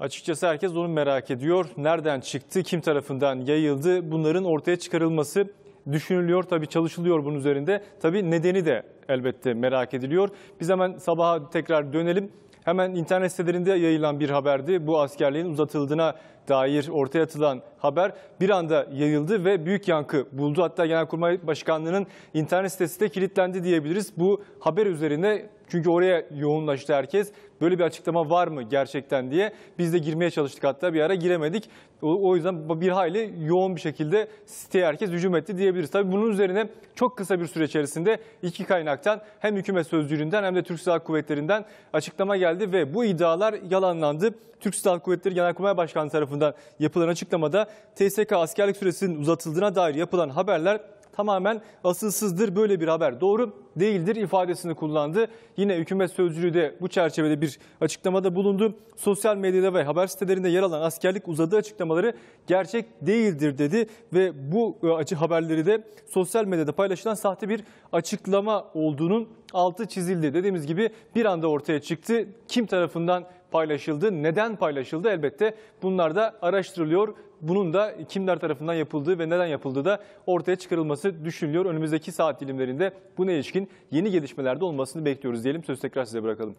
Açıkçası herkes onu merak ediyor. Nereden çıktı, kim tarafından yayıldı bunların ortaya çıkarılması düşünülüyor. Tabii çalışılıyor bunun üzerinde. Tabii nedeni de elbette merak ediliyor. Biz hemen sabaha tekrar dönelim. Hemen internet sitelerinde yayılan bir haberdi. Bu askerliğin uzatıldığına dair ortaya atılan haber bir anda yayıldı ve büyük yankı buldu. Hatta Genelkurmay Başkanlığı'nın internet sitesi de kilitlendi diyebiliriz. Bu haber üzerine çünkü oraya yoğunlaştı herkes. Böyle bir açıklama var mı gerçekten diye. Biz de girmeye çalıştık hatta bir ara giremedik. O, yüzden bir hayli yoğun bir şekilde siteye herkes hücum etti diyebiliriz. Tabii bunun üzerine çok kısa bir süre içerisinde iki kaynaktan hem hükümet sözcülüğünden hem de Türk Silahlı Kuvvetleri'nden açıklama geldi ve bu iddialar yalanlandı. Türk Silahlı Kuvvetleri Genelkurmay Başkanı tarafından yapılan açıklamada TSK askerlik süresinin uzatıldığına dair yapılan haberler tamamen asılsızdır böyle bir haber. Doğru değildir ifadesini kullandı. Yine hükümet sözcülüğü de bu çerçevede bir açıklamada bulundu. Sosyal medyada ve haber sitelerinde yer alan askerlik uzadığı açıklamaları gerçek değildir dedi ve bu e, acı haberleri de sosyal medyada paylaşılan sahte bir açıklama olduğunun altı çizildi. Dediğimiz gibi bir anda ortaya çıktı. Kim tarafından paylaşıldı. Neden paylaşıldı? Elbette bunlar da araştırılıyor. Bunun da kimler tarafından yapıldığı ve neden yapıldığı da ortaya çıkarılması düşünülüyor. Önümüzdeki saat dilimlerinde buna ilişkin yeni gelişmelerde olmasını bekliyoruz diyelim. Söz tekrar size bırakalım.